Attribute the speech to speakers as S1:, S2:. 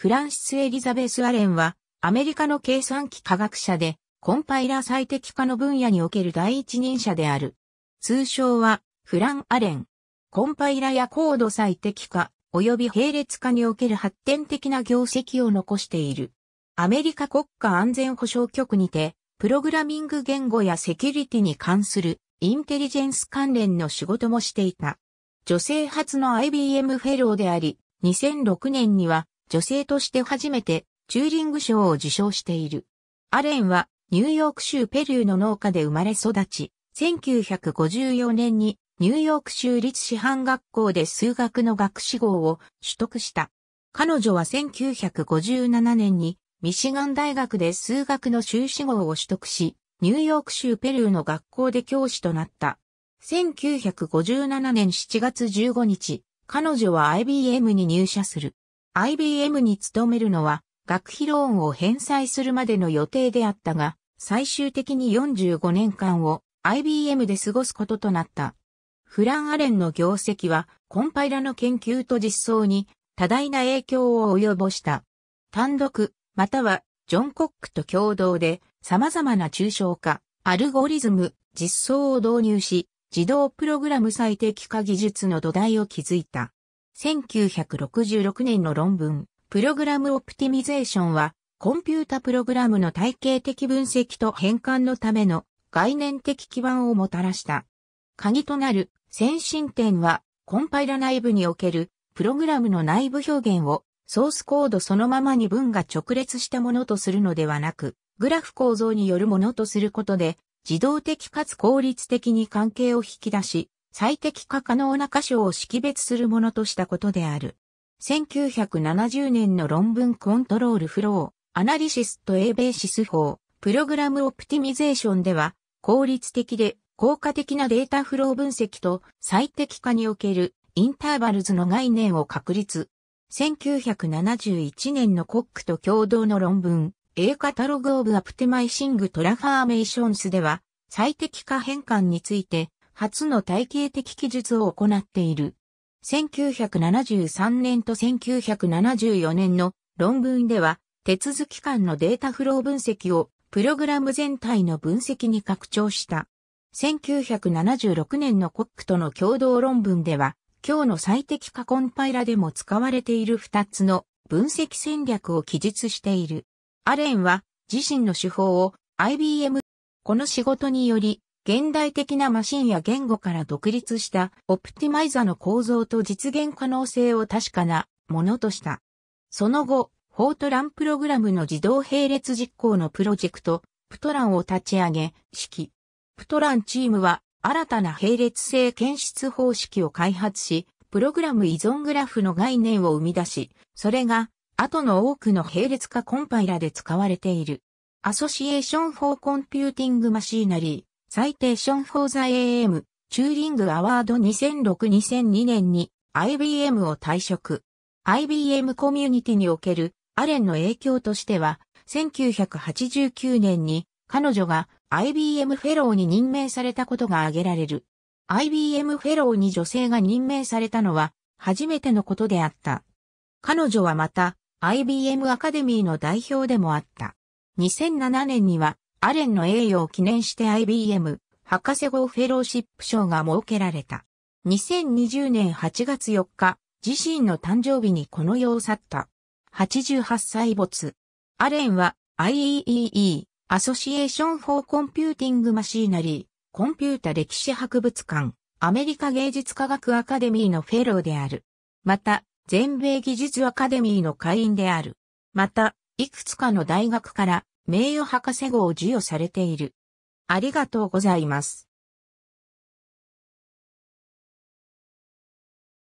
S1: フランシス・エリザベス・アレンは、アメリカの計算機科学者で、コンパイラ最適化の分野における第一人者である。通称は、フラン・アレン。コンパイラや高度最適化、及び並列化における発展的な業績を残している。アメリカ国家安全保障局にて、プログラミング言語やセキュリティに関するインテリジェンス関連の仕事もしていた。女性初の IBM フェローであり、2006年には女性として初めてチューリング賞を受賞している。アレンはニューヨーク州ペリューの農家で生まれ育ち、1954年にニューヨーク州立師範学校で数学の学士号を取得した。彼女は1957年にミシガン大学で数学の修士号を取得し、ニューヨーク州ペルーの学校で教師となった。1957年7月15日、彼女は IBM に入社する。IBM に勤めるのは学費ローンを返済するまでの予定であったが、最終的に45年間を IBM で過ごすこととなった。フラン・アレンの業績はコンパイラの研究と実装に多大な影響を及ぼした。単独、またはジョン・コックと共同で様々な抽象化、アルゴリズム、実装を導入し、自動プログラム最適化技術の土台を築いた。1966年の論文、プログラムオプティミゼーションは、コンピュータプログラムの体系的分析と変換のための概念的基盤をもたらした。鍵となる先進点は、コンパイラ内部におけるプログラムの内部表現をソースコードそのままに文が直列したものとするのではなく、グラフ構造によるものとすることで、自動的かつ効率的に関係を引き出し、最適化可能な箇所を識別するものとしたことである。1970年の論文コントロールフロー、アナリシスとエーベーシス法、プログラムオプティミゼーションでは、効率的で効果的なデータフロー分析と最適化におけるインターバルズの概念を確立。1971年のコックと共同の論文、A カタログオブアプティマイシングトラファーメーションスでは、最適化変換について、初の体系的記述を行っている。1973年と1974年の論文では、手続き間のデータフロー分析をプログラム全体の分析に拡張した。1976年のコックとの共同論文では、今日の最適化コンパイラでも使われている2つの分析戦略を記述している。アレンは自身の手法を IBM この仕事により現代的なマシンや言語から独立したオプティマイザの構造と実現可能性を確かなものとした。その後、フォートランプログラムの自動並列実行のプロジェクト、プトランを立ち上げ、指揮。プトランチームは新たな並列性検出方式を開発し、プログラム依存グラフの概念を生み出し、それが後の多くの並列化コンパイラで使われている。アソシエーション・フォー・コンピューティング・マシーナリー。サイテーション・フォー・ザ・ AM、チューリング・アワード2006-2002年に IBM を退職。IBM コミュニティにおけるアレンの影響としては、1989年に彼女が IBM フェローに任命されたことが挙げられる。IBM フェローに女性が任命されたのは初めてのことであった。彼女はまた IBM アカデミーの代表でもあった。2007年にはアレンの栄誉を記念して IBM 博士号フェローシップ賞が設けられた。2020年8月4日、自身の誕生日にこの世を去った。88歳没。アレンは IEEE、アソシエーション・フォー・コンピューティング・マシーナリー、コンピュータ歴史博物館、アメリカ芸術科学アカデミーのフェローである。また、全米技術アカデミーの会員である。また、いくつかの大学から名誉博士号を授与されている。ありがとうございます。